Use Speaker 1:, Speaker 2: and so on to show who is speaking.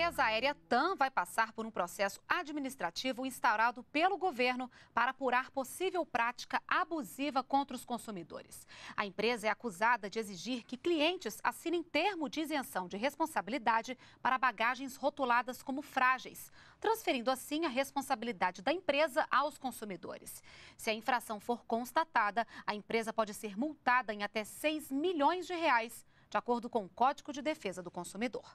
Speaker 1: empresa aérea TAM vai passar por um processo administrativo instaurado pelo governo para apurar possível prática abusiva contra os consumidores. A empresa é acusada de exigir que clientes assinem termo de isenção de responsabilidade para bagagens rotuladas como frágeis, transferindo assim a responsabilidade da empresa aos consumidores. Se a infração for constatada, a empresa pode ser multada em até 6 milhões de reais, de acordo com o Código de Defesa do Consumidor.